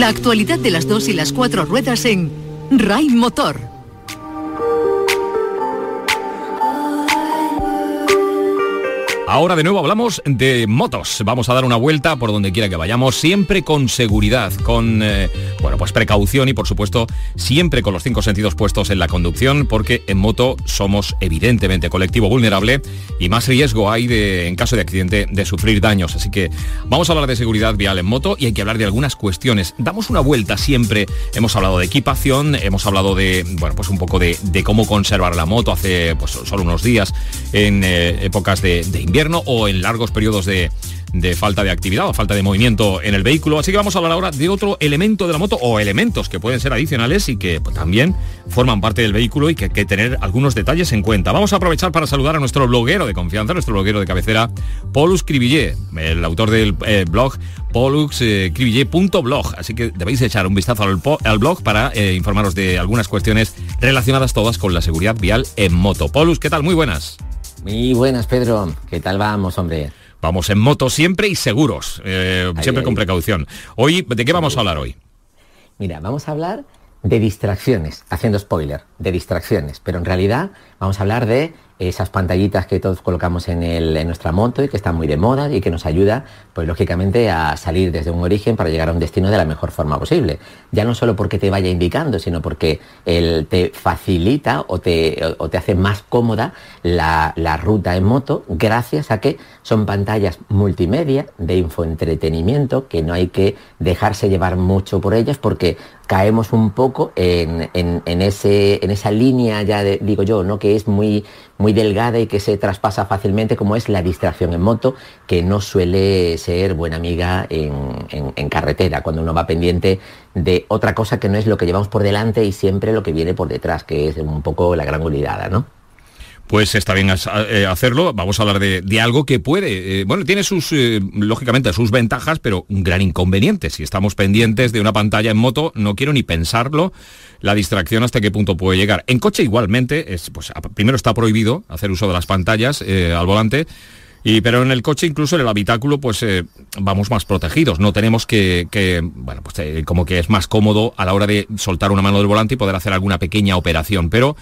La actualidad de las dos y las cuatro ruedas en RAI Motor. Ahora de nuevo hablamos de motos. Vamos a dar una vuelta por donde quiera que vayamos, siempre con seguridad, con eh, bueno, pues precaución y por supuesto siempre con los cinco sentidos puestos en la conducción, porque en moto somos evidentemente colectivo vulnerable y más riesgo hay de, en caso de accidente de sufrir daños. Así que vamos a hablar de seguridad vial en moto y hay que hablar de algunas cuestiones. Damos una vuelta siempre. Hemos hablado de equipación, hemos hablado de bueno, pues un poco de, cómo conservar la moto hace pues, solo unos días en eh, épocas de invierno o en largos periodos de, falta de actividad o falta de movimiento en el vehículo. Así que vamos a hablar ahora de otro elemento de la moto o elementos que pueden ser adicionales y que pues, también forman parte del vehículo y que hay que tener algunos detalles en cuenta. Vamos a aprovechar para saludar a nuestro bloguero de confianza, nuestro bloguero de cabecera, Paulus Cribillé, el autor del eh, blog poluxcribillé.blog. Eh, Así que debéis echar un vistazo al, blog para eh, informaros de algunas cuestiones relacionadas todas con la seguridad vial en moto. Polus, ¿qué tal? Muy buenas. Muy buenas, Pedro. ¿Qué tal vamos, hombre? Vamos en moto siempre y seguros, eh, siempre con precaución. Hoy, ¿de qué vamos a hablar hoy? Mira, vamos a hablar de distracciones, haciendo spoiler, de distracciones, pero en realidad Vamos a hablar de esas pantallitas que todos colocamos en, nuestra moto y que están muy de moda y que nos ayuda, pues lógicamente, a salir desde un origen para llegar a un destino de la mejor forma posible. Ya no solo porque te vaya indicando, sino porque te facilita o te, te hace más cómoda la, ruta en moto gracias a que son pantallas multimedia de infoentretenimiento que no hay que dejarse llevar mucho por ellas porque caemos un poco en, ese, en esa línea ya digo yo, ¿no? Que es muy, muy delgada y que se traspasa fácilmente, como es la distracción en moto, que no suele ser buena amiga en, carretera, cuando uno va pendiente de otra cosa que no es lo que llevamos por delante y siempre lo que viene por detrás, que es un poco la gran olvidada, ¿no? pues está bien eh, hacerlo. Vamos a hablar de, algo que puede, eh, bueno, tiene sus, eh, lógicamente, sus ventajas, pero un gran inconveniente. Si estamos pendientes de una pantalla en moto, no quiero ni pensarlo, la distracción hasta qué punto puede llegar. En coche igualmente, es, pues, primero está prohibido hacer uso de las pantallas eh, al volante. Y, pero en el coche, incluso en el habitáculo, pues eh, vamos más protegidos. No tenemos que, bueno, pues eh, como que es más cómodo a la hora de soltar una mano del volante y poder hacer alguna pequeña operación. Pero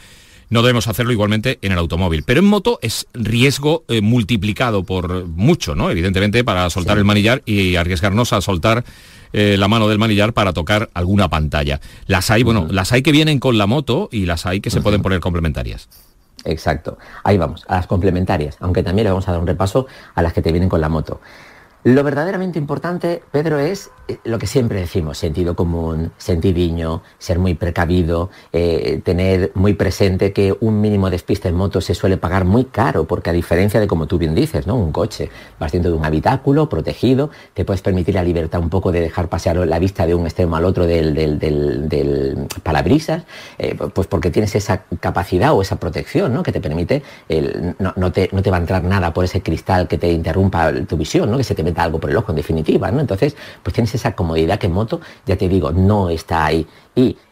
no debemos hacerlo igualmente en el automóvil. Pero en moto es riesgo eh, multiplicado por mucho, ¿no? Evidentemente para soltar el manillar y arriesgarnos a soltar eh, la mano del manillar para tocar alguna pantalla. Las hay, bueno, las hay que vienen con la moto y las hay que se pueden poner complementarias. Exacto. Ahí vamos, a las complementarias, aunque también le vamos a dar un repaso a las que te vienen con la moto. Lo verdaderamente importante, Pedro, es eh, lo que siempre decimos, sentido común, sentidiño, ser muy precavido, eh, tener muy presente que un mínimo despiste en moto se suele pagar muy caro, porque a diferencia de como tú bien dices, ¿no? Un coche, vas dentro de un habitáculo protegido, te puedes permitir la libertad un poco de dejar pasear la vista de un extremo al otro del, del, eh, pues porque tienes esa capacidad o esa protección, ¿no? Que te permite, no, te, va a entrar nada por ese cristal que te interrumpa tu visión, Que se te mete algo por el ojo, en definitiva, ¿no? Entonces, pues tienes esa comodidad que en moto, ya te digo, no está ahí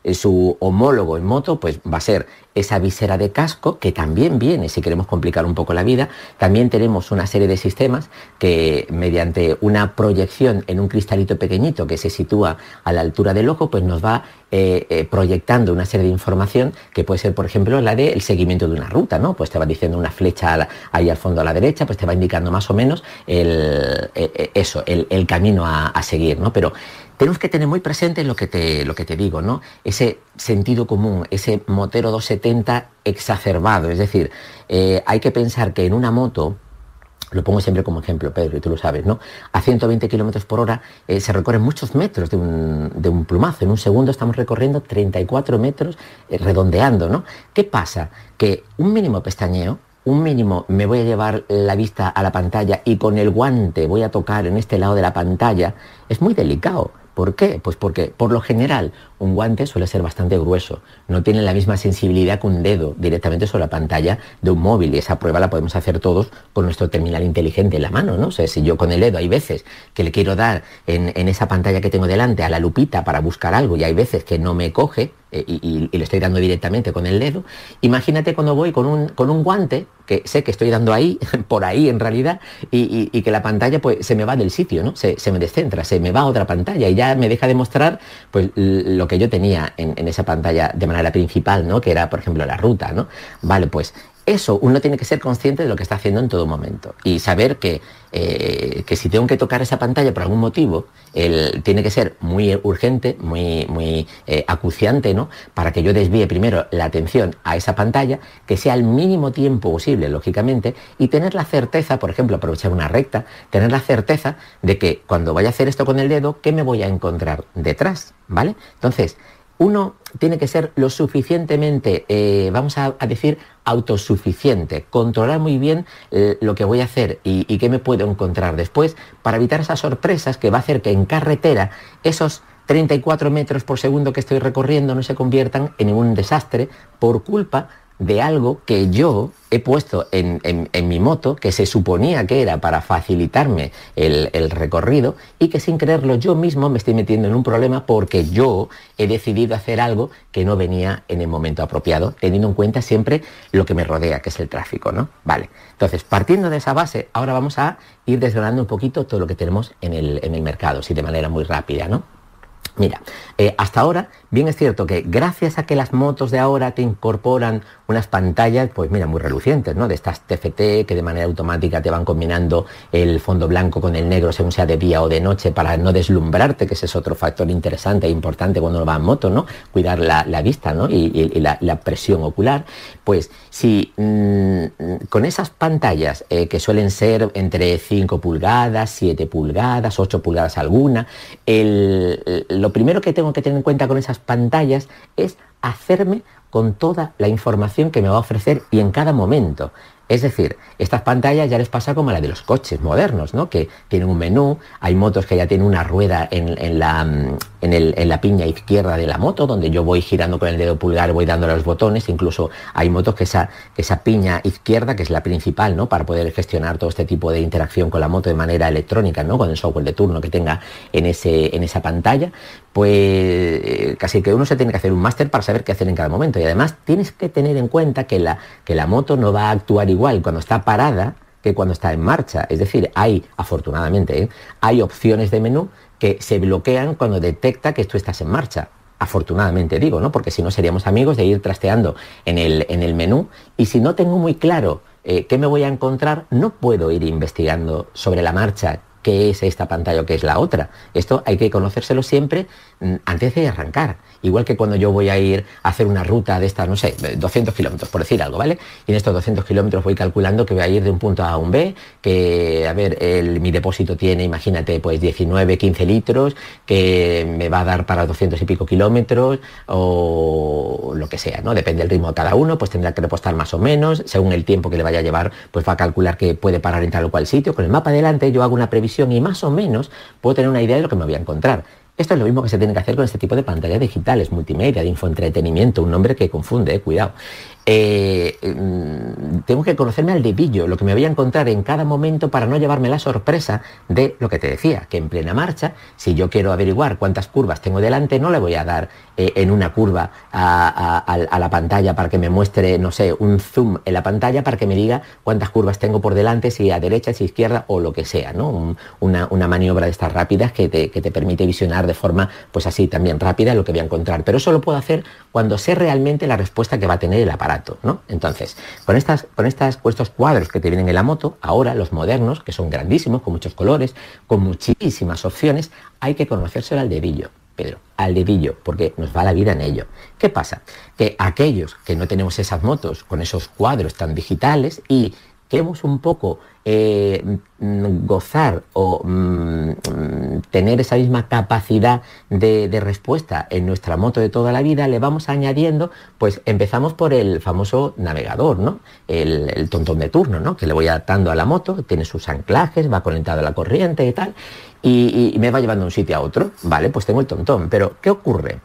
y su homólogo en moto pues va a ser esa visera de casco que también viene si queremos complicar un poco la vida. También tenemos una serie de sistemas que mediante una proyección en un cristalito pequeñito que se sitúa a la altura del ojo pues nos va eh, eh, proyectando una serie de información que puede ser por ejemplo la del el seguimiento de una ruta, ¿no? Pues te va diciendo una flecha ahí al fondo a la derecha pues te va indicando más o menos el, eh, eso, el, camino a, a seguir, ¿no? Pero tenemos que tener muy presente lo que te, lo que te digo, ¿no? Ese sentido común, ese motero 270 exacerbado. Es decir, eh, hay que pensar que en una moto, lo pongo siempre como ejemplo, Pedro, y tú lo sabes, ¿no? A 120 km por hora eh, se recorren muchos metros de un, plumazo. En un segundo estamos recorriendo 34 metros eh, redondeando, ¿no? ¿Qué pasa? Que un mínimo pestañeo, un mínimo me voy a llevar la vista a la pantalla y con el guante voy a tocar en este lado de la pantalla, es muy delicado. ¿Por qué? Pues porque por lo general un guante suele ser bastante grueso, no tiene la misma sensibilidad que un dedo directamente sobre la pantalla de un móvil y esa prueba la podemos hacer todos con nuestro terminal inteligente en la mano, ¿no? si yo con el dedo hay veces que le quiero dar en, en esa pantalla que tengo delante a la lupita para buscar algo y hay veces que no me coge, eh, y, lo estoy dando directamente con el dedo. Imagínate cuando voy con un, con un guante, que sé que estoy dando ahí, por ahí en realidad, y, que la pantalla pues, se me va del sitio, ¿no? Se, me descentra, se me va a otra pantalla y ya me deja de mostrar pues, lo que yo tenía en, en, esa pantalla de manera principal, ¿no? Que era, por ejemplo, la ruta, ¿no? Vale, pues eso, uno tiene que ser consciente de lo que está haciendo en todo momento y saber que, eh, si tengo que tocar esa pantalla por algún motivo, tiene que ser muy urgente, muy, muy eh, acuciante, ¿no? Para que yo desvíe primero la atención a esa pantalla, que sea el mínimo tiempo posible, lógicamente, y tener la certeza, por ejemplo, aprovechar una recta, tener la certeza de que cuando vaya a hacer esto con el dedo, ¿qué me voy a encontrar detrás? ¿Vale? Entonces, uno tiene que ser lo suficientemente, eh, vamos a, decir, autosuficiente, controlar muy bien eh, lo que voy a hacer y, y, qué me puedo encontrar después para evitar esas sorpresas que va a hacer que en carretera esos 34 metros por segundo que estoy recorriendo no se conviertan en un desastre por culpa de algo que yo he puesto en, mi moto, que se suponía que era para facilitarme el, recorrido y que sin creerlo yo mismo me estoy metiendo en un problema porque yo he decidido hacer algo que no venía en el momento apropiado, teniendo en cuenta siempre lo que me rodea, que es el tráfico, ¿no? Vale. Entonces, partiendo de esa base, ahora vamos a ir desgranando un poquito todo lo que tenemos en el, mercado, si de manera muy rápida, ¿no? Mira, eh, hasta ahora, bien es cierto que gracias a que las motos de ahora te incorporan unas pantallas, pues mira, muy relucientes, ¿no? De estas TFT que de manera automática te van combinando el fondo blanco con el negro según sea de día o de noche para no deslumbrarte, que ese es otro factor interesante e importante cuando uno va en moto, ¿no? Cuidar la, vista, ¿no? Y, la, presión ocular. Pues si mm, con esas pantallas eh, que suelen ser entre 5 pulgadas, 7 pulgadas, 8 pulgadas alguna, el, lo primero que tengo que tener en cuenta con esas pantallas es hacerme con toda la información que me va a ofrecer y en cada momento. Es decir, estas pantallas ya les pasa como la de los coches modernos, ¿no? Que tienen un menú, hay motos que ya tienen una rueda en, la, en, la, piña izquierda de la moto, donde yo voy girando con el dedo pulgar, voy dando los botones, incluso hay motos que esa, esa piña izquierda, que es la principal, ¿no? Para poder gestionar todo este tipo de interacción con la moto de manera electrónica, ¿no? Con el software de turno que tenga en, ese, en esa pantalla pues eh, casi que uno se tiene que hacer un máster para saber qué hacer en cada momento. Y además tienes que tener en cuenta que la, que la moto no va a actuar igual cuando está parada que cuando está en marcha. Es decir, hay, afortunadamente, ¿eh? hay opciones de menú que se bloquean cuando detecta que tú estás en marcha. Afortunadamente digo, ¿no? Porque si no seríamos amigos de ir trasteando en el, en el menú. Y si no tengo muy claro eh, qué me voy a encontrar, no puedo ir investigando sobre la marcha qué es esta pantalla o qué es la otra. Esto hay que conocérselo siempre mm, antes de arrancar. Igual que cuando yo voy a ir a hacer una ruta de estas... no sé, 200 kilómetros, por decir algo, ¿vale? Y en estos 200 kilómetros voy calculando que voy a ir de un punto A a un B, que, a ver, el, mi depósito tiene, imagínate, pues 19, 15 litros, que me va a dar para 200 y pico kilómetros, o lo que sea, ¿no? Depende del ritmo de cada uno, pues tendrá que repostar más o menos, según el tiempo que le vaya a llevar, pues va a calcular que puede parar en tal o cual sitio. Con el mapa adelante yo hago una previsión y más o menos puedo tener una idea de lo que me voy a encontrar. Esto es lo mismo que se tiene que hacer con este tipo de pantallas digitales, multimedia, de infoentretenimiento, un nombre que confunde, eh, cuidado. Eh, mm, tengo que conocerme al debillo, lo que me voy a encontrar en cada momento para no llevarme la sorpresa de lo que te decía, que en plena marcha, si yo quiero averiguar cuántas curvas tengo delante, no le voy a dar eh, en una curva a, la pantalla para que me muestre, no sé, un zoom en la pantalla para que me diga cuántas curvas tengo por delante, si a derecha, si a izquierda o lo que sea, ¿no? una, maniobra de estas rápidas que te, que te permite visionar de forma, pues así, también rápida lo que voy a encontrar. Pero eso lo puedo hacer cuando sé realmente la respuesta que va a tener el aparato. ¿no? Entonces, con, estas, con estas, estos cuadros que te vienen en la moto, ahora los modernos, que son grandísimos, con muchos colores, con muchísimas opciones, hay que conocerse al dedillo. Pedro, al dedillo, porque nos va la vida en ello. ¿Qué pasa? Que aquellos que no tenemos esas motos con esos cuadros tan digitales y que hemos un poco eh, mm, gozar o mm, tener esa misma capacidad de, respuesta en nuestra moto de toda la vida, le vamos añadiendo, pues empezamos por el famoso navegador, ¿no? El, tontón de turno, ¿no? Que le voy adaptando a la moto, tiene sus anclajes, va conectado a la corriente y tal, y, y me va llevando de un sitio a otro, ¿vale? Pues tengo el tontón, pero ¿qué ocurre?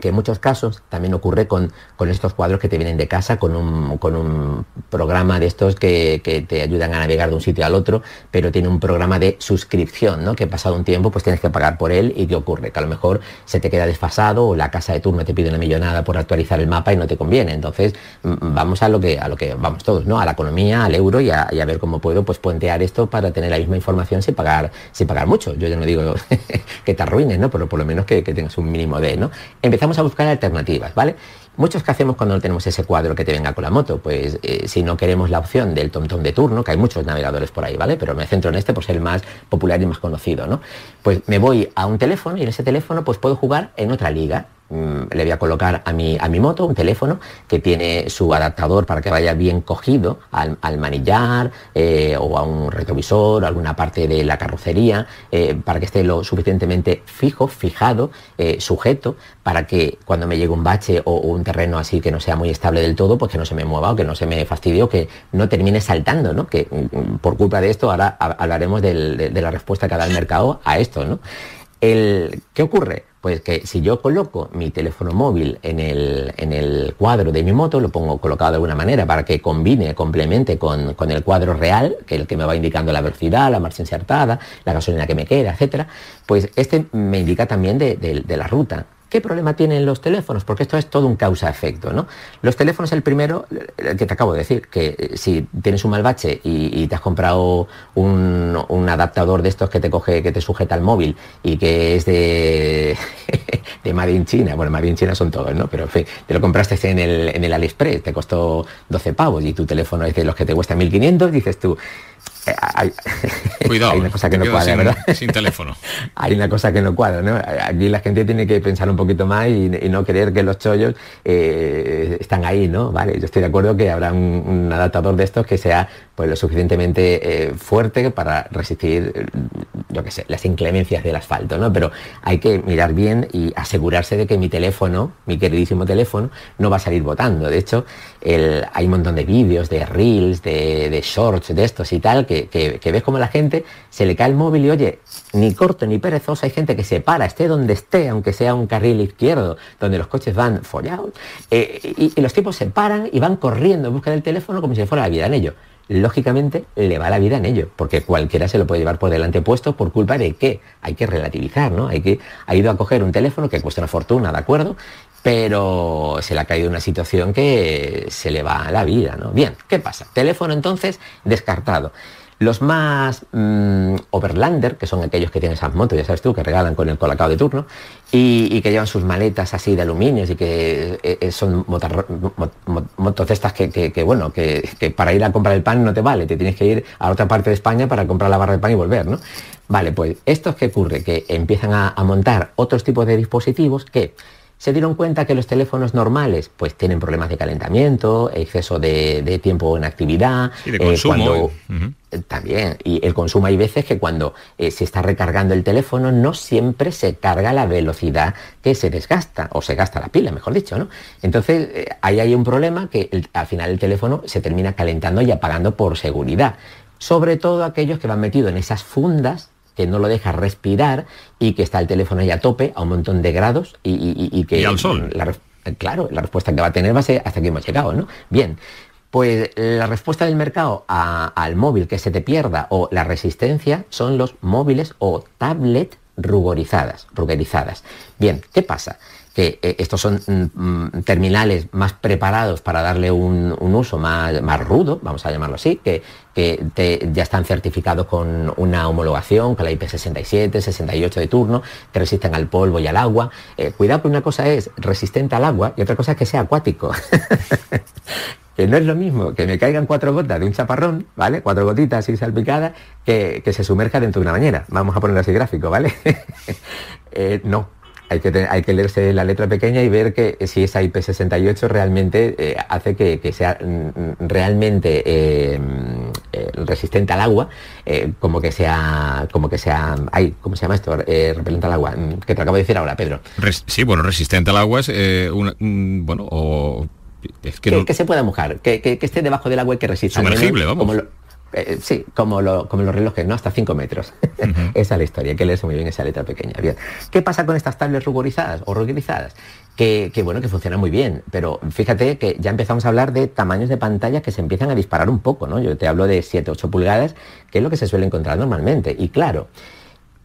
que en muchos casos también ocurre con, con estos cuadros que te vienen de casa, con un, con un programa de estos que, te ayudan a navegar de un sitio al otro, pero tiene un programa de suscripción, ¿no? Que pasado un tiempo pues tienes que pagar por él y ¿qué ocurre? Que a lo mejor se te queda desfasado o la casa de turno te pide una millonada por actualizar el mapa y no te conviene. Entonces mm, mm, vamos a lo que, a lo que vamos todos, ¿no? A la economía, al euro y a, ver cómo puedo pues puentear esto para tener la misma información sin pagar, sin pagar mucho. Yo ya no digo que te arruines, ¿no? Pero por lo menos que, tengas un mínimo de, ¿no? Empezar vamos a buscar alternativas, ¿vale? Muchos que hacemos cuando no tenemos ese cuadro que te venga con la moto, pues eh, si no queremos la opción del TomTom de turno, que hay muchos navegadores por ahí, ¿vale? Pero me centro en este por ser el más popular y más conocido, ¿no? Pues me voy a un teléfono y en ese teléfono pues puedo jugar en otra liga, mm, le voy a colocar a mi, a mi moto un teléfono que tiene su adaptador para que vaya bien cogido al, manillar eh, o a un retrovisor, a alguna parte de la carrocería, eh, para que esté lo suficientemente fijo, fijado, sujeto, para que cuando me llegue un bache o un terreno así que no sea muy estable del todo, pues que no se me mueva o que no se me fastidie que no termine saltando, ¿no? Que mm, mm, por culpa de esto ahora hablaremos de, la respuesta que da el mercado a esto, ¿no? El, ¿Qué ocurre? Pues que si yo coloco mi teléfono móvil en el, cuadro de mi moto, lo pongo colocado de alguna manera para que combine, complemente con, el cuadro real, que es el que me va indicando la velocidad, la marcha insertada, la gasolina que me queda, etcétera, pues este me indica también de la ruta problema tienen los teléfonos? Porque esto es todo un causa-efecto, ¿no? Los teléfonos, el primero, que te acabo de decir, que eh, si tienes un mal bache y, te has comprado un, adaptador de estos que te coge, que te sujeta al móvil y que es de, de Made China, bueno, Made in China son todos, ¿no? Pero en fin, te lo compraste en el, en el AliExpress, te costó 12 pavos y tu teléfono es de los que te cuesta 1500, dices tú, eh, hay, Cuidado, hay una cosa que no cuadra, sin, teléfono. hay una cosa que no cuadra, Aquí la gente tiene que pensar un poco poquito más y, no creer que los chollos eh, están ahí, ¿no? Vale, yo estoy de acuerdo que habrá un, adaptador de estos que sea pues lo suficientemente eh, fuerte para resistir, yo que sé, las inclemencias del asfalto, ¿no? Pero hay que mirar bien y asegurarse de que mi teléfono, mi queridísimo teléfono, no va a salir botando. De hecho, el, hay un montón de vídeos, de reels, de, shorts, de estos y tal, que, que ves como la gente se le cae el móvil y oye, ni corto ni perezoso, hay gente que se para, esté donde esté, aunque sea un carril el izquierdo, donde los coches van follados, eh, y, los tipos se paran y van corriendo en busca del teléfono como si fuera la vida en ello. Lógicamente le va la vida en ello, porque cualquiera se lo puede llevar por delante puesto por culpa de que hay que relativizar, ¿no? Hay que ha ido a coger un teléfono que cuesta una fortuna, ¿de acuerdo? pero se le ha caído una situación que se le va la vida, ¿no? Bien, ¿qué pasa? Teléfono entonces descartado. Los más mm, overlander, que son aquellos que tienen esas motos, ya sabes tú, que regalan con el colacao de turno, y, que llevan sus maletas así de aluminio y que eh, eh, son motos de estas que, bueno, que, para ir a comprar el pan no te vale, te tienes que ir a otra parte de España para comprar la barra de pan y volver, ¿no? Vale, pues estos que ocurre, que empiezan a montar otros tipos de dispositivos que se dieron cuenta que los teléfonos normales pues tienen problemas de calentamiento, exceso de, tiempo en actividad, y eh, ¿eh? Eh, también, y el consumo hay veces que cuando se está recargando el teléfono no siempre se carga la velocidad que se desgasta, o se gasta la pila, mejor dicho, ¿no? Entonces ahí hay un problema que al final el teléfono se termina calentando y apagando por seguridad. Sobre todo aquellos que van metidos en esas fundas que no lo deja respirar y que está el teléfono ahí a tope, a un montón de grados y, que... ¿Y al claro, la respuesta que va a tener va a ser hasta que hemos llegado, ¿no? Bien. Pues la respuesta del mercado al móvil que se te pierda o la resistencia son los móviles o tablet rugorizadas, rugorizadas. Bien, ¿qué pasa? que eh, estos son mm, terminales más preparados para darle un, uso más, rudo, vamos a llamarlo así, que, que ya están certificados con una homologación, con la IP67, 68 de turno, que resisten al polvo y al agua. Eh, cuidado que una cosa es resistente al agua y otra cosa es que sea acuático. que no es lo mismo que me caigan cuatro gotas de un chaparrón, ¿vale? Cuatro gotitas así salpicadas, que, se sumerja dentro de una bañera. Vamos a ponerlo así gráfico, ¿vale? Eh, no, hay que, leerse la letra pequeña y ver que eh, si esa IP68 realmente eh, hace que, sea mm, mm, realmente eh, mm, resistente al agua, como que sea, como que sea, ay, ¿cómo se llama esto? repelente al agua, que te acabo de decir ahora, Pedro. sí, bueno, resistente al agua es una, bueno, o que, se pueda mojar, que, esté debajo del agua y que resista. Sumergible, vamos. Como eh, sí, como, los relojes, ¿no? Hasta 5 metros. esa es la historia, hay que leerse muy bien esa letra pequeña. Bien. ¿Qué pasa con estas tablets ruborizadas o rugorizadas? Que, bueno, que funcionan muy bien, pero fíjate que ya empezamos a hablar de tamaños de pantalla que se empiezan a disparar un poco, ¿no? Yo te hablo de 7, 8 pulgadas, que es lo que se suele encontrar normalmente. Y claro,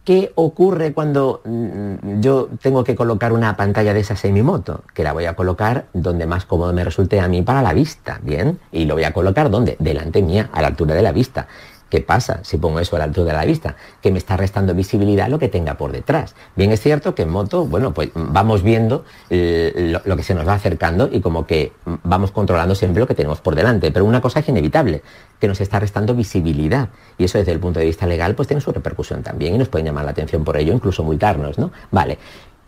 ¿Qué ocurre cuando mm, yo tengo que colocar una pantalla de esa semimoto? Que la voy a colocar donde más cómodo me resulte a mí para la vista, ¿bien? Y lo voy a colocar donde? Delante mía, a la altura de la vista. ¿Qué pasa si pongo eso a la altura de la vista? Que me está restando visibilidad lo que tenga por detrás. Bien es cierto que en moto, bueno, pues vamos viendo eh, lo, que se nos va acercando y como que vamos controlando siempre lo que tenemos por delante. Pero una cosa es inevitable, que nos está restando visibilidad. Y eso desde el punto de vista legal pues tiene su repercusión también y nos pueden llamar la atención por ello, incluso multarnos, ¿no? Vale.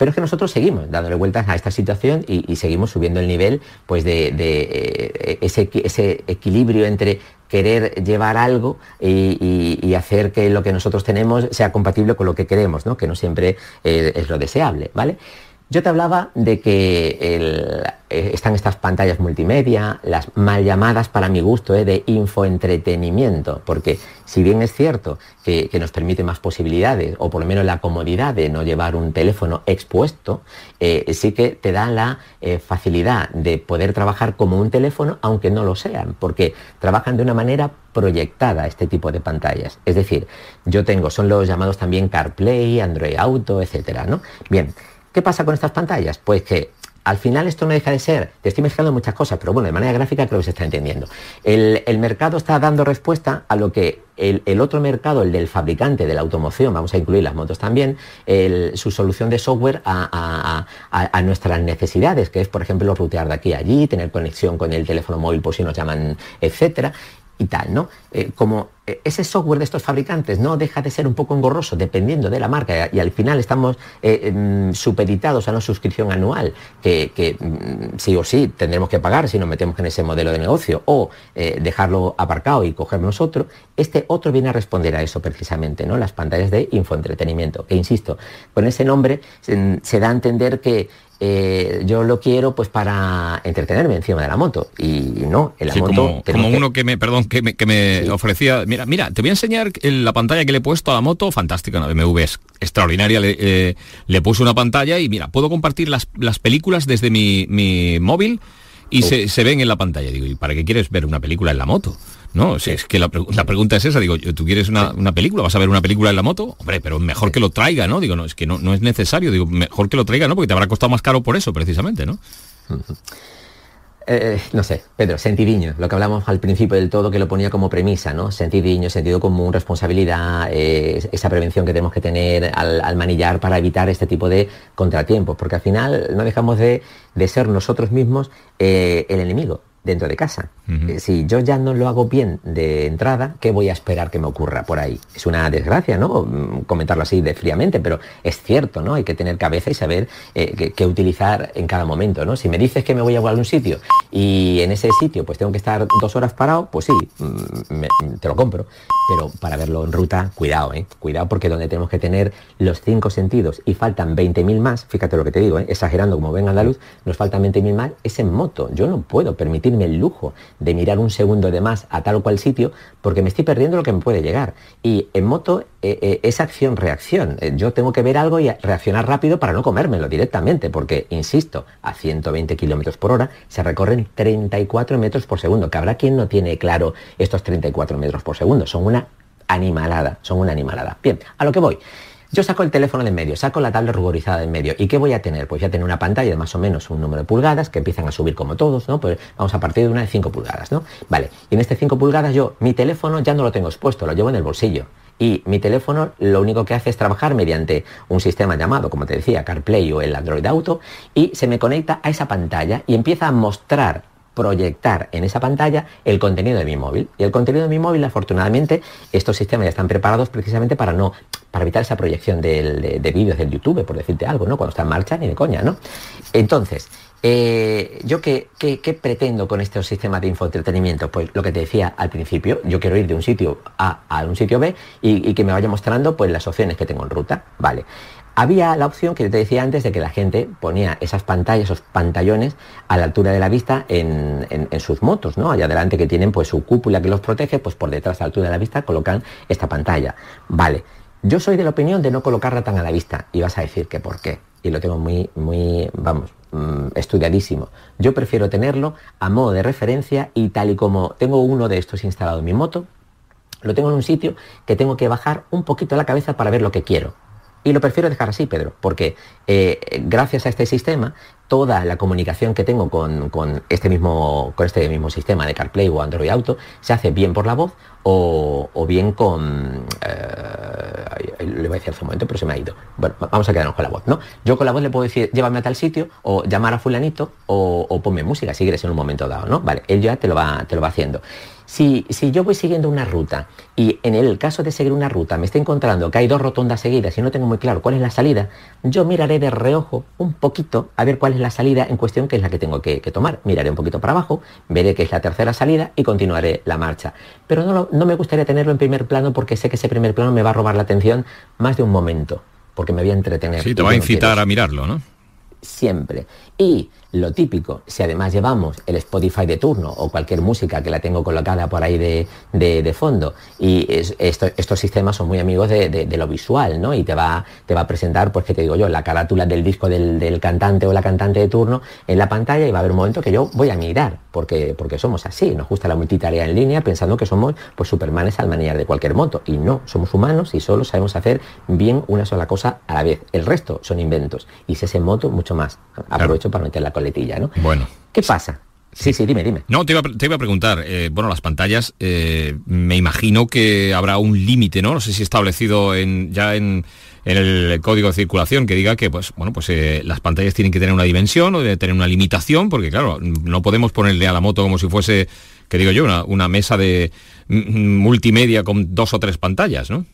Pero es que nosotros seguimos dándole vueltas a esta situación y, seguimos subiendo el nivel pues, de, eh, ese, equilibrio entre querer llevar algo y, hacer que lo que nosotros tenemos sea compatible con lo que queremos, ¿no? que no siempre eh, es lo deseable. ¿vale? Yo te hablaba de que el, eh, están estas pantallas multimedia, las mal llamadas para mi gusto eh, de infoentretenimiento, porque si bien es cierto que, nos permite más posibilidades, o por lo menos la comodidad de no llevar un teléfono expuesto, eh, sí que te da la facilidad de poder trabajar como un teléfono, aunque no lo sean, porque trabajan de una manera proyectada este tipo de pantallas. Es decir, yo tengo, son los llamados también CarPlay, Android Auto, etcétera, ¿no? Bien, ¿qué pasa con estas pantallas? Pues que al final esto no deja de ser, te estoy mezclando muchas cosas, pero bueno, de manera gráfica creo que se está entendiendo. El, mercado está dando respuesta a lo que el, otro mercado, el del fabricante de la automoción, vamos a incluir las motos también, su solución de software a, nuestras necesidades, que es por ejemplo rutear de aquí a allí, tener conexión con el teléfono móvil por si nos llaman, etcétera y tal, ¿no? Eh, como eh, ese software de estos fabricantes no deja de ser un poco engorroso dependiendo de la marca y al final estamos eh, em, supeditados a una suscripción anual que, mm, sí o sí tendremos que pagar si nos metemos en ese modelo de negocio o dejarlo aparcado y cogernos otro, este otro viene a responder a eso precisamente, ¿no? Las pantallas de infoentretenimiento, que insisto, con ese nombre mm, se da a entender que eh, yo lo quiero pues para entretenerme encima de la moto. Y no, en la Como, uno que me, perdón, que me, ofrecía, mira, mira, te voy a enseñar la pantalla que le he puesto a la moto, fantástica, una BMW es extraordinaria, eh, le, puse una pantalla y mira, puedo compartir las, películas desde mi, móvil y se, ven en la pantalla. Digo, ¿y para qué quieres ver una película en la moto? No, si es que la, pregunta es esa, digo, ¿tú quieres una, película? ¿Vas a ver una película en la moto? Hombre, pero mejor que lo traiga, ¿no? Digo, no, es que no, es necesario, digo, mejor que lo traiga, ¿no? Porque te habrá costado más caro por eso, precisamente, ¿no? Eh, eh, no sé, Pedro, sentidiño, lo que hablamos al principio del todo que lo ponía como premisa, ¿no? Sentidiño, sentido común, responsabilidad, eh, esa prevención que tenemos que tener al, manillar para evitar este tipo de contratiempos, porque al final no dejamos de, ser nosotros mismos el enemigo dentro de casa. Si yo ya no lo hago bien de entrada, ¿qué voy a esperar que me ocurra por ahí? Es una desgracia, ¿no? Mm, comentarlo así de fríamente, pero es cierto, ¿no? Hay que tener cabeza y saber eh, qué utilizar en cada momento, ¿no? Si me dices que me voy a un sitio y en ese sitio pues tengo que estar dos horas parado, pues sí, mm, mm, te lo compro. Pero para verlo en ruta, cuidado, ¿eh? Cuidado porque donde tenemos que tener los cinco sentidos y faltan 20.000 más, fíjate lo que te digo, ¿eh? exagerando como vengan la luz, nos faltan 20.000 más, es en moto. Yo no puedo permitir el lujo de mirar un segundo de más a tal o cual sitio porque me estoy perdiendo lo que me puede llegar. Y en moto eh, eh, es acción-reacción. Eh, yo tengo que ver algo y reaccionar rápido para no comérmelo directamente porque, insisto, a 120 kilómetros por hora se recorren 34 metros por segundo, que habrá quien no tiene claro estos 34 metros por segundo. Son una animalada, son una animalada. Bien, a lo que voy. Yo saco el teléfono de en medio, saco la tabla ruborizada de en medio. ¿Y qué voy a tener? Pues ya tener una pantalla de más o menos un número de pulgadas que empiezan a subir como todos, ¿no? Pues vamos a partir de una de 5 pulgadas, ¿no? Vale. Y en este 5 pulgadas yo mi teléfono ya no lo tengo expuesto, lo llevo en el bolsillo. Y mi teléfono lo único que hace es trabajar mediante un sistema llamado, como te decía, CarPlay o el Android Auto, y se me conecta a esa pantalla y empieza a mostrar proyectar en esa pantalla el contenido de mi móvil. Y el contenido de mi móvil, afortunadamente, estos sistemas ya están preparados precisamente para no, para evitar esa proyección del, de, vídeos del YouTube, por decirte algo, ¿no? Cuando está en marcha, ni de coña, ¿no? Entonces, eh, ¿Yo qué, qué, pretendo con estos sistemas de infoentretenimiento? Pues lo que te decía al principio, yo quiero ir de un sitio A a un sitio B y, y, que me vaya mostrando pues, las opciones que tengo en ruta. Vale había la opción que te decía antes de que la gente ponía esas pantallas, esos pantallones a la altura de la vista en, sus motos, ¿no? Allá adelante que tienen pues su cúpula que los protege, pues por detrás a la altura de la vista colocan esta pantalla. Vale, yo soy de la opinión de no colocarla tan a la vista y vas a decir que por qué. Y lo tengo muy, muy, vamos, mm, estudiadísimo. Yo prefiero tenerlo a modo de referencia y tal y como tengo uno de estos instalado en mi moto, lo tengo en un sitio que tengo que bajar un poquito la cabeza para ver lo que quiero. Y lo prefiero dejar así, Pedro, porque eh, gracias a este sistema toda la comunicación que tengo con, este mismo, con este mismo sistema de CarPlay o Android Auto se hace bien por la voz o, bien con... Eh, le voy a decir hace un momento, pero se me ha ido. Bueno, vamos a quedarnos con la voz, ¿no? Yo con la voz le puedo decir, llévame a tal sitio o llamar a fulanito o, ponme música si quieres en un momento dado, ¿no? Vale, él ya te lo va, te lo va haciendo. Si, si, yo voy siguiendo una ruta y en el caso de seguir una ruta me estoy encontrando que hay dos rotondas seguidas y no tengo muy claro cuál es la salida, yo miraré de reojo un poquito a ver cuál la salida en cuestión que es la que tengo que, tomar. Miraré un poquito para abajo, veré que es la tercera salida y continuaré la marcha. Pero no, no me gustaría tenerlo en primer plano porque sé que ese primer plano me va a robar la atención más de un momento, porque me voy a entretener. Sí, te va a incitar a mirarlo, ¿no? Siempre. Y lo típico, si además llevamos el Spotify de turno o cualquier música que la tengo colocada por ahí de, fondo, y estos sistemas son muy amigos de, lo visual, ¿no? Y te va, te va a presentar, pues te digo yo, la carátula del disco del, cantante o la cantante de turno en la pantalla y va a haber un momento que yo voy a mirar, porque, porque somos así, nos gusta la multitarea en línea pensando que somos pues supermanes al manejar de cualquier moto, y no, somos humanos y solo sabemos hacer bien una sola cosa a la vez. El resto son inventos, y si es moto, mucho más. Aprovecho para meter la ¿no? Bueno. ¿Qué pasa? Sí, sí, dime, dime. No, te iba, a preguntar, eh, bueno, las pantallas, eh, me imagino que habrá un límite, ¿no? No sé si establecido en, ya en, el código de circulación que diga que, pues, bueno, pues eh, las pantallas tienen que tener una dimensión o deben tener una limitación, porque claro, no podemos ponerle a la moto como si fuese, que digo yo, una, mesa de multimedia con dos o tres pantallas, ¿no?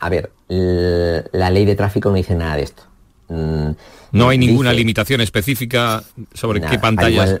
A ver, la ley de tráfico no dice nada de esto. Mm, no eh, hay ninguna limitación específica sobre qué pantallas.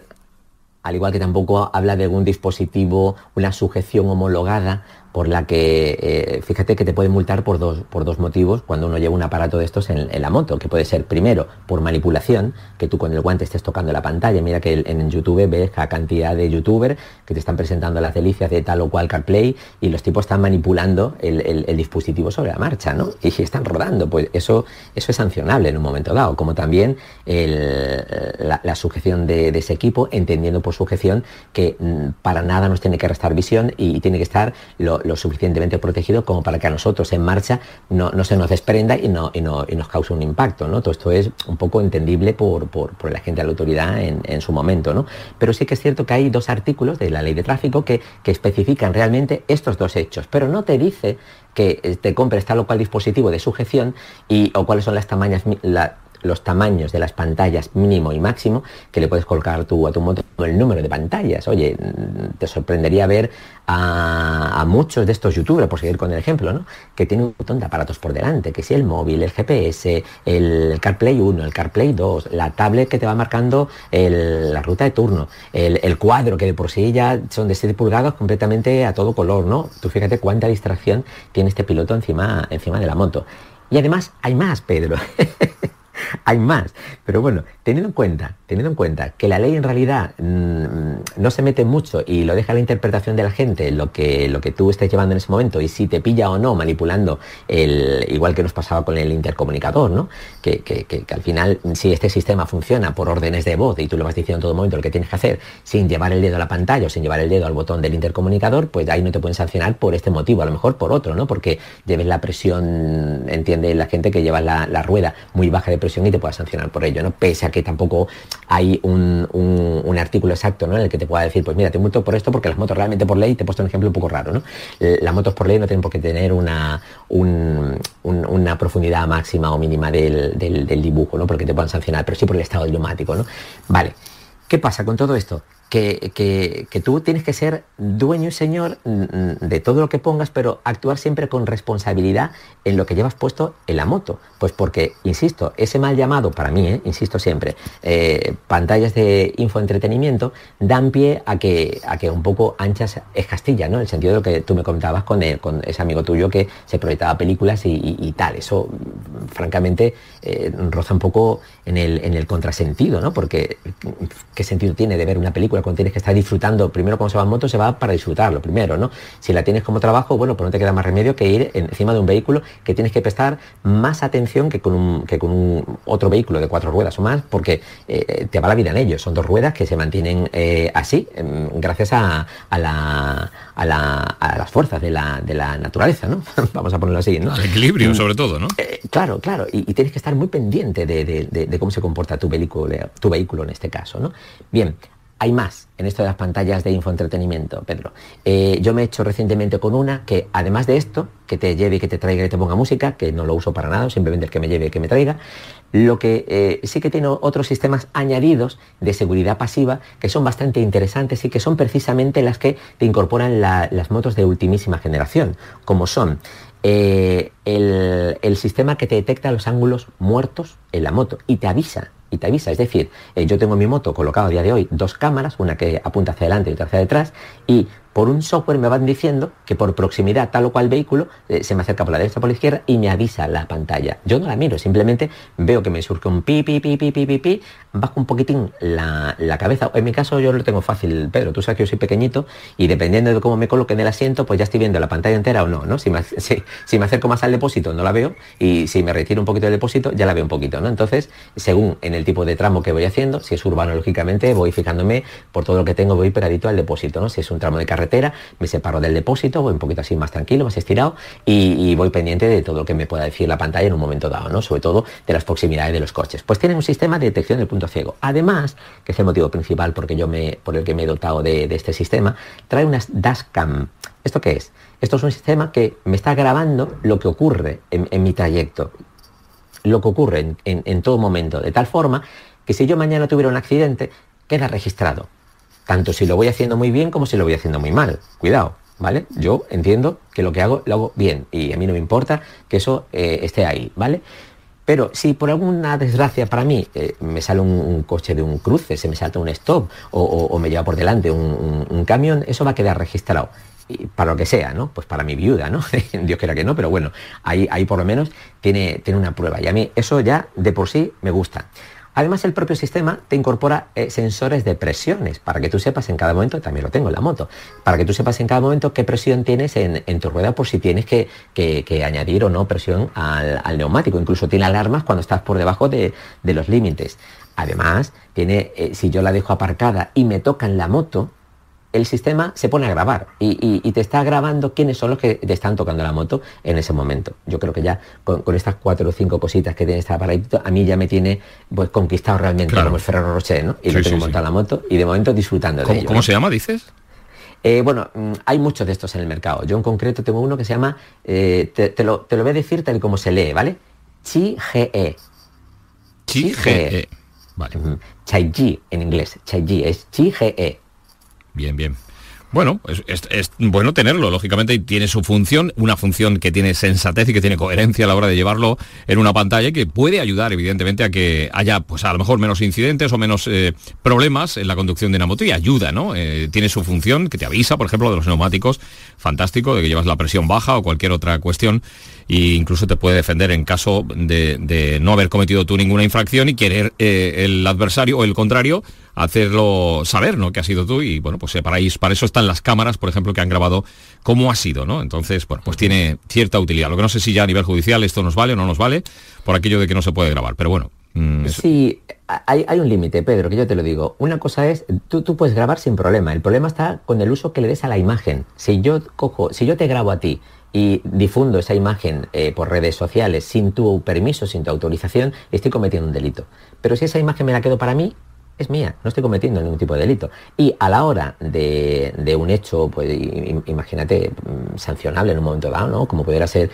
al igual que tampoco habla de algún dispositivo, una sujeción homologada por la que, eh, fíjate que te pueden multar por dos, por dos motivos cuando uno lleva un aparato de estos en, la moto, que puede ser primero por manipulación, que tú con el guante estés tocando la pantalla, mira que en YouTube ves la cantidad de youtubers que te están presentando las delicias de tal o cual CarPlay y los tipos están manipulando el, dispositivo sobre la marcha, ¿no? Y están rodando, pues eso, eso es sancionable en un momento dado, como también la, sujeción de, ese equipo, entendiendo por sujeción que mm, para nada nos tiene que restar visión y, y tiene que estar lo, lo, suficientemente protegido como para que a nosotros en marcha no, se nos desprenda y no, y no y nos cause un impacto. ¿no? Todo esto es un poco entendible por, la gente de la autoridad en, su momento. ¿no? Pero sí que es cierto que hay dos artículos de la ley de tráfico que, especifican realmente estos dos hechos, pero no te dice que eh, te compres tal o cual dispositivo de sujeción y, o cuáles son las tamañas, los tamaños de las pantallas mínimo y máximo que le puedes colocar tú a tu moto, el número de pantallas. Oye, mm, te sorprendería ver a, muchos de estos youtubers, por seguir con el ejemplo, que tienen un montón de aparatos por delante, que si el móvil, el GPS, el CarPlay 1, el CarPlay 2, la tablet que te va marcando la ruta de turno, el, cuadro que de por sí ya son de 7 pulgadas completamente a todo color, ¿no? Tú fíjate cuánta distracción tiene este piloto encima, encima de la moto. Y además hay más, Pedro. hay más. Pero bueno, teniendo en cuenta, teniendo en cuenta que la ley en realidad mm, no se mete mucho y lo deja la interpretación de la gente, lo que, lo que tú estés llevando en ese momento, y si te pilla o no manipulando el, igual que nos pasaba con el intercomunicador, ¿no? Que, al final, si este sistema funciona por órdenes de voz y tú lo vas diciendo en todo momento lo que tienes que hacer, sin llevar el dedo a la pantalla o sin llevar el dedo al botón del intercomunicador, pues ahí no te pueden sancionar por este motivo, a lo mejor por otro, ¿no? Porque lleves la presión, entiende la gente que lleva la rueda muy baja de presión ni te pueda sancionar por ello, ¿no? Pese a que tampoco hay un, artículo exacto en el que te pueda decir, pues mira, te multo por esto porque las motos realmente por ley, te he puesto un ejemplo un poco raro, ¿no? Las motos por ley no tienen por qué tener una, una profundidad máxima o mínima del, dibujo, ¿no? Porque te puedan sancionar, pero sí por el estado idiomático, ¿no? Vale. ¿Qué pasa con todo esto? que, tú tienes que ser dueño y señor mm, mm, de todo lo que pongas, pero actuar siempre con responsabilidad en lo que llevas puesto en la moto. Pues porque, insisto, ese mal llamado, para mí, ¿eh? insisto siempre, eh, pantallas de infoentretenimiento dan pie a que, a que un poco anchas es Castilla, ¿no? En el sentido de lo que tú me comentabas con, eh, con ese amigo tuyo que se proyectaba películas y, tal. Eso, mm, francamente, roza un poco el, en el contrasentido, ¿no? Porque, ¿qué sentido tiene de ver una película? cuando tienes que estar disfrutando, primero cuando se va en moto se va para disfrutarlo, primero, ¿no? Si la tienes como trabajo, bueno, pues no te queda más remedio que ir encima de un vehículo que tienes que prestar más atención que con un, que con un otro vehículo de cuatro ruedas o más, porque eh, te va la vida en ellos. Son dos ruedas que se mantienen eh, así, em, gracias a, la, a, las fuerzas de la, de la naturaleza, ¿no? Vamos a ponerlo así, ¿no? Al equilibrio, sobre todo, ¿no? Eh, claro, claro. Y, tienes que estar muy pendiente de, cómo se comporta tu vehículo, tu vehículo en este caso, ¿no? Bien, hay más en esto de las pantallas de infoentretenimiento, Pedro. Eh, yo me he hecho recientemente con una que, además de esto, que te lleve, y que te traiga, y te ponga música, que no lo uso para nada, simplemente el que me lleve, y que me traiga, lo que eh, sí que tiene otros sistemas añadidos de seguridad pasiva que son bastante interesantes y que son precisamente las que te incorporan las motos de ultimísima generación, como son eh, el sistema que te detecta los ángulos muertos en la moto y te avisa y te avisa. Es decir, eh, yo tengo mi moto colocado a día de hoy dos cámaras, una que apunta hacia adelante y otra hacia detrás, y por un software me van diciendo que por proximidad tal o cual vehículo eh, se me acerca por la derecha o por la izquierda y me avisa la pantalla. Yo no la miro, simplemente veo que me surge un pi, pi, pi, pi, pi, pi, bajo un poquitín la, cabeza. En mi caso yo lo tengo fácil, Pedro, tú sabes que yo soy pequeñito y dependiendo de cómo me coloque en el asiento, pues ya estoy viendo la pantalla entera o no, ¿no? Si me, si, me acerco más al depósito no la veo y si me retiro un poquito del depósito ya la veo un poquito, ¿no? Entonces, según en el tipo de tramo que voy haciendo, si es urbano, lógicamente, voy fijándome por todo lo que tengo, voy pegadito al depósito, ¿no? Si es un tramo de carretera, carretera, me separo del depósito, voy un poquito así más tranquilo, más estirado y, voy pendiente de todo lo que me pueda decir la pantalla en un momento dado, ¿no? Sobre todo de las proximidades de los coches. Pues tiene un sistema de detección del punto ciego. Además, que es el motivo principal porque yo me, por el que me he dotado de, este sistema, trae unas dashcam. ¿Esto qué es? Esto es un sistema que me está grabando lo que ocurre en, mi trayecto, lo que ocurre en todo momento, de tal forma que si yo mañana tuviera un accidente, queda registrado tanto si lo voy haciendo muy bien como si lo voy haciendo muy mal. Cuidado, ¿vale? Yo entiendo que lo que hago lo hago bien y a mí no me importa que eso eh, esté ahí, ¿vale? Pero si por alguna desgracia para mí eh, me sale un, coche de un cruce, se me salta un stop o, me lleva por delante un, camión, eso va a quedar registrado. Y para lo que sea, ¿no? Pues para mi viuda, ¿no? Dios quiera que no, pero bueno, ahí, ahí por lo menos tiene, tiene una prueba. Y a mí eso ya de por sí me gusta. Además, el propio sistema te incorpora eh, sensores de presiones para que tú sepas en cada momento, también lo tengo en la moto, para que tú sepas en cada momento qué presión tienes en, tu rueda por si tienes que, añadir o no presión al, neumático. Incluso tiene alarmas cuando estás por debajo de, los límites. Además, tiene, eh, si yo la dejo aparcada y me tocan la moto, el sistema se pone a grabar y, te está grabando quiénes son los que te están tocando la moto en ese momento. Yo creo que ya con, estas cuatro o cinco cositas que tiene esta aparatito, a mí ya me tiene pues, conquistado realmente como el Ferrero Roche, ¿no? Y lo tengo la moto y de momento disfrutando de ello. ¿Cómo ¿eh? se llama, dices? Eh, bueno, mm, hay muchos de estos en el mercado. Yo en concreto tengo uno que se llama, eh, te, lo, voy a decir tal y como se lee, ¿vale? Chi GE. Chi GE. Vale. en inglés. Chai G es Chi GE. Bien, bien. Bueno, es, bueno tenerlo, lógicamente, tiene su función, una función que tiene sensatez y que tiene coherencia a la hora de llevarlo en una pantalla y que puede ayudar, evidentemente, a que haya, pues a lo mejor menos incidentes o menos eh, problemas en la conducción de una moto y ayuda, ¿no? Eh, tiene su función que te avisa, por ejemplo, de los neumáticos, fantástico, de que llevas la presión baja o cualquier otra cuestión, e incluso te puede defender en caso de, no haber cometido tú ninguna infracción y querer eh, el adversario o el contrario hacerlo saber, ¿no? Que ha sido tú y bueno, pues eh, para, para eso están las cámaras, por ejemplo, que han grabado cómo ha sido, ¿no? Entonces, bueno, pues tiene cierta utilidad. Lo que no sé si ya a nivel judicial esto nos vale o no nos vale, por aquello de que no se puede grabar, pero bueno. Mm, sí, hay, un límite, Pedro, que yo te lo digo. Una cosa es, tú, tú puedes grabar sin problema, el problema está con el uso que le des a la imagen. Si yo cojo, si yo te grabo a ti y difundo esa imagen eh, por redes sociales sin tu permiso, sin tu autorización, estoy cometiendo un delito. Pero si esa imagen me la quedo para mí, es mía, no estoy cometiendo ningún tipo de delito. Y a la hora de, un hecho, pues imagínate, mm, sancionable en un momento dado, ¿no? Como pudiera ser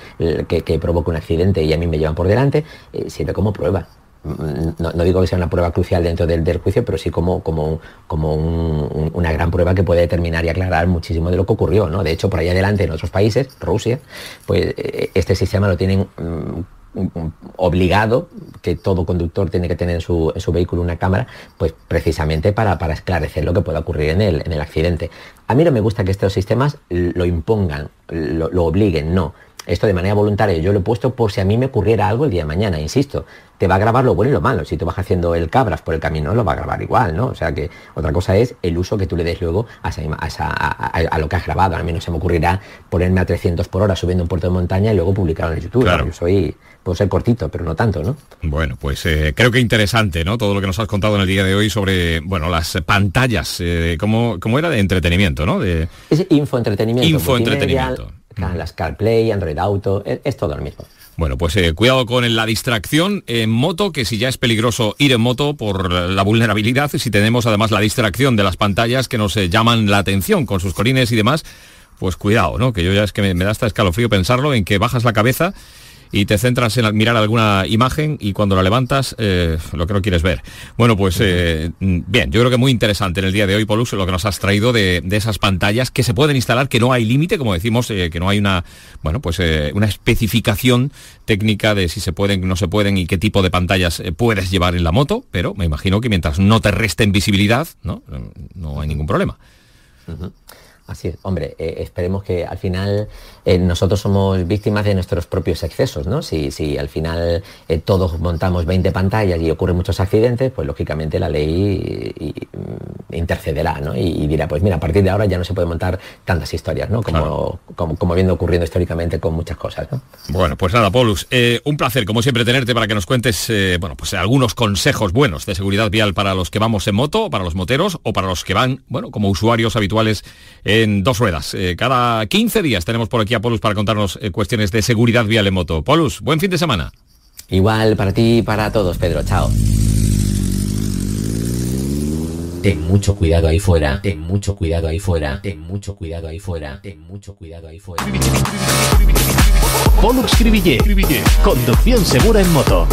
que, que provoque un accidente y a mí me llevan por delante, eh, como prueba. Mm, no, digo que sea una prueba crucial dentro del, juicio, pero sí como, como, como una gran prueba que puede determinar y aclarar muchísimo de lo que ocurrió. ¿no? De hecho, por ahí adelante en otros países, Rusia, pues eh, este sistema lo tienen mm, obligado que todo conductor tiene que tener en su, su vehículo una cámara, pues precisamente para, para, esclarecer lo que pueda ocurrir en el, en el accidente. A mí no me gusta que estos sistemas lo impongan, lo obliguen, no esto de manera voluntaria. Yo lo he puesto por si a mí me ocurriera algo el día de mañana, insisto. Te va a grabar lo bueno y lo malo. Si tú vas haciendo el cabras por el camino, lo va a grabar igual, ¿no? O sea que otra cosa es el uso que tú le des luego a, lo que has grabado. A mí no se me ocurrirá ponerme a 300 por hora subiendo un puerto de montaña y luego publicarlo en YouTube. soy, puedo ser cortito, pero no tanto, ¿no? Bueno, pues eh, creo que interesante, ¿no? Todo lo que nos has contado en el día de hoy sobre, bueno, las pantallas, eh, ¿Cómo era de entretenimiento, ¿no? De... Es infoentretenimiento. Infoentretenimiento las CarPlay, Android Auto, e, es, todo lo mismo. Bueno, pues eh, cuidado con la distracción en moto, que si ya es peligroso ir en moto por la vulnerabilidad, si tenemos además la distracción de las pantallas que nos eh, llaman la atención con sus colines y demás, pues cuidado, ¿no? Que yo ya es que me da hasta escalofrío pensarlo en que bajas la cabeza y te centras en mirar alguna imagen y cuando la levantas eh, lo que no quieres ver. Bueno, pues eh, bien, yo creo que muy interesante en el día de hoy, Paulus, lo que nos has traído de, esas pantallas que se pueden instalar, que no hay límite, como decimos, eh, que no hay una, bueno, pues una especificación técnica de si se pueden, no se pueden y qué tipo de pantallas puedes llevar en la moto, pero me imagino que mientras no te resten visibilidad, ¿no? No hay ningún problema. Así es, hombre, eh, esperemos que al final eh, nosotros somos víctimas de nuestros propios excesos, ¿no? Si, al final eh, todos montamos 20 pantallas y ocurren muchos accidentes, pues lógicamente la ley mm, intercederá, ¿no? Y, dirá, pues mira, a partir de ahora ya no se puede montar tantas historias, ¿no? Como, como, viene ocurriendo históricamente con muchas cosas, ¿no? Bueno, pues nada, Paulus, un placer como siempre tenerte para que nos cuentes, bueno, pues algunos consejos buenos de seguridad vial para los que vamos en moto, para los moteros o para los que van, bueno, como usuarios habituales en dos ruedas. Eh, cada 15 días tenemos por aquí a Polus para contarnos eh, cuestiones de seguridad vial en moto. Polus, buen fin de semana. Igual para ti y para todos, Pedro. Chao. Ten mucho cuidado ahí fuera, ten mucho cuidado ahí fuera, ten mucho cuidado ahí fuera, ten mucho cuidado ahí fuera. Polux Cribillé, conducción segura en moto.